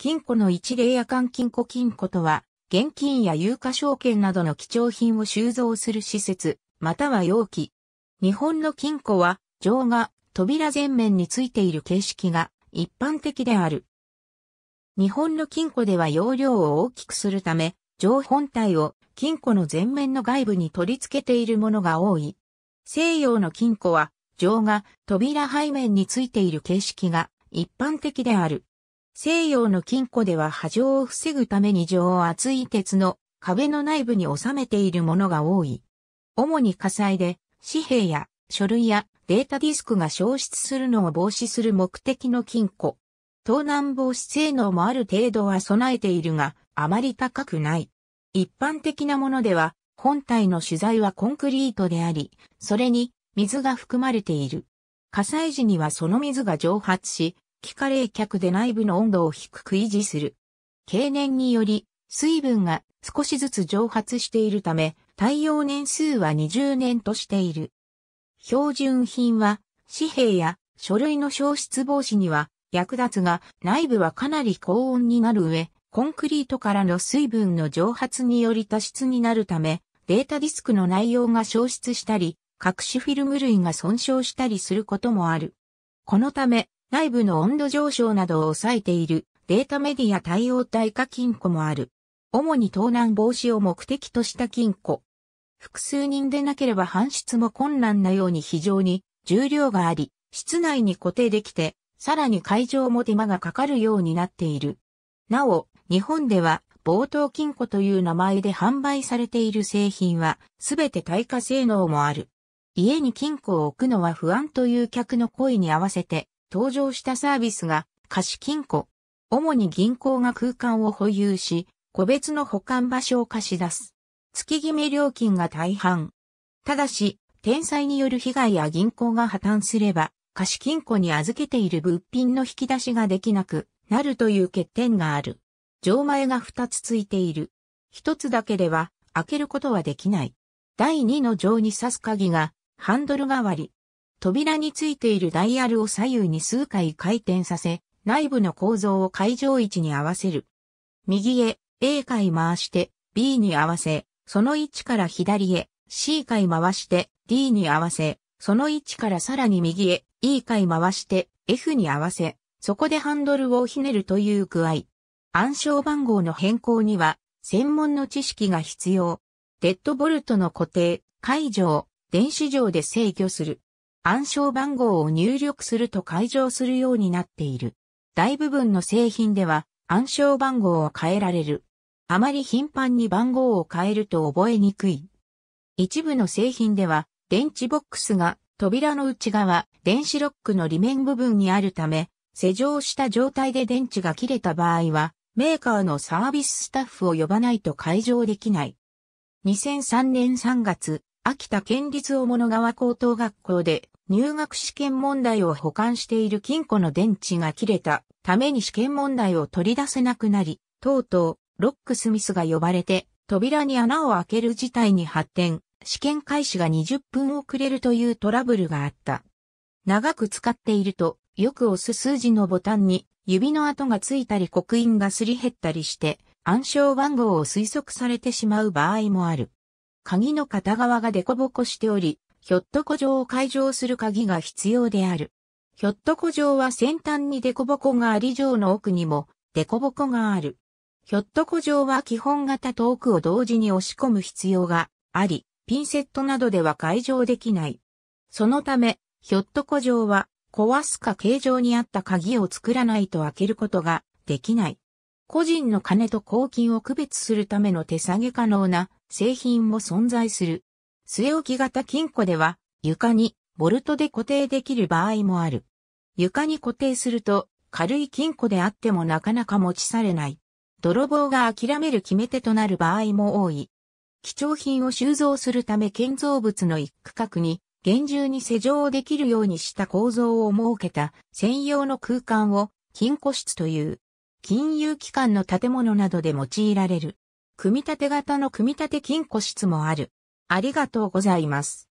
金庫の一例夜間金庫金庫とは、現金や有価証券などの貴重品を収蔵する施設、または容器。日本の金庫は、錠が扉全面についている形式が一般的である。日本の金庫では容量を大きくするため、錠本体を金庫の全面の外部に取り付けているものが多い。西洋の金庫は、錠が扉背面についている形式が一般的である。西洋の金庫では波状を防ぐために上厚い鉄の壁の内部に収めているものが多い。主に火災で紙幣や書類やデータディスクが消失するのを防止する目的の金庫。盗難防止性能もある程度は備えているが、あまり高くない。一般的なものでは、本体の取材はコンクリートであり、それに水が含まれている。火災時にはその水が蒸発し、気化冷却で内部の温度を低く維持する。経年により、水分が少しずつ蒸発しているため、耐用年数は20年としている。標準品は、紙幣や書類の消失防止には役立つが、内部はかなり高温になる上、コンクリートからの水分の蒸発により多湿になるため、データディスクの内容が消失したり、各種フィルム類が損傷したりすることもある。このため、内部の温度上昇などを抑えているデータメディア対応対価金庫もある。主に盗難防止を目的とした金庫。複数人でなければ搬出も困難なように非常に重量があり、室内に固定できて、さらに会場も手間がかかるようになっている。なお、日本では、冒頭金庫という名前で販売されている製品は、すべて耐火性能もある。家に金庫を置くのは不安という客の声に合わせて、登場したサービスが貸金庫。主に銀行が空間を保有し、個別の保管場所を貸し出す。月決め料金が大半。ただし、天災による被害や銀行が破綻すれば、貸金庫に預けている物品の引き出しができなくなるという欠点がある。錠前が2つついている。1つだけでは開けることはできない。第2の錠に刺す鍵がハンドル代わり。扉についているダイヤルを左右に数回回転させ、内部の構造を会場位置に合わせる。右へ A 回回して B に合わせ、その位置から左へ C 回回して D に合わせ、その位置からさらに右へ E 回回して F に合わせ、そこでハンドルをひねるという具合。暗証番号の変更には専門の知識が必要。デッドボルトの固定、解除を電子上で制御する。暗証番号を入力すると解錠するようになっている。大部分の製品では暗証番号を変えられる。あまり頻繁に番号を変えると覚えにくい。一部の製品では電池ボックスが扉の内側、電子ロックの裏面部分にあるため、施錠した状態で電池が切れた場合は、メーカーのサービススタッフを呼ばないと解錠できない。2003年3月、秋田県立大物川高等学校で入学試験問題を保管している金庫の電池が切れたために試験問題を取り出せなくなり、とうとうロックスミスが呼ばれて扉に穴を開ける事態に発展、試験開始が20分遅れるというトラブルがあった。長く使っていると、よく押す数字のボタンに指の跡がついたり刻印がすり減ったりして、暗証番号を推測されてしまう場合もある。鍵の片側がデコボコしており、ひょっとこ状を解錠する鍵が必要である。ひょっとこ状は先端に凸凹があり状の奥にも凸凹がある。ひょっとこ状は基本型と奥を同時に押し込む必要があり、ピンセットなどでは解錠できない。そのため、ひょっとこ状は壊すか形状にあった鍵を作らないと開けることができない。個人の金と公金を区別するための手下げ可能な製品も存在する。据え置き型金庫では、床にボルトで固定できる場合もある。床に固定すると、軽い金庫であってもなかなか持ち去れない。泥棒が諦める決め手となる場合も多い。貴重品を収蔵するため建造物の一区画に厳重に施錠できるようにした構造を設けた専用の空間を金庫室という。金融機関の建物などで用いられる。組み立て型の組み立て金庫室もある。ありがとうございます。